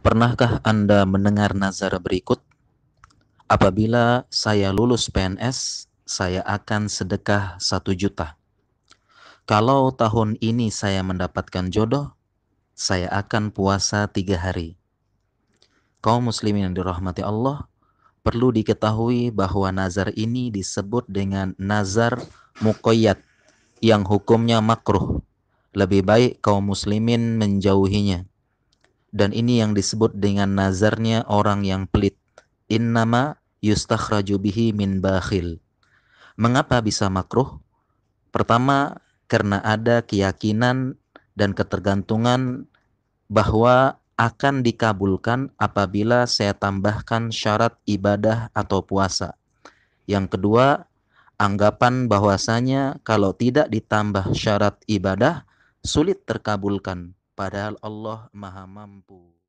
Pernahkah Anda mendengar nazar berikut? Apabila saya lulus PNS, saya akan sedekah satu juta. Kalau tahun ini saya mendapatkan jodoh, saya akan puasa tiga hari. Kaum muslimin yang dirahmati Allah, perlu diketahui bahwa nazar ini disebut dengan nazar mukoyat yang hukumnya makruh. Lebih baik kaum muslimin menjauhinya dan ini yang disebut dengan nazarnya orang yang pelit. Innama yustakhraju bihi min bakhil. Mengapa bisa makruh? Pertama, karena ada keyakinan dan ketergantungan bahwa akan dikabulkan apabila saya tambahkan syarat ibadah atau puasa. Yang kedua, anggapan bahwasanya kalau tidak ditambah syarat ibadah sulit terkabulkan. Padahal Allah Maha Mampu.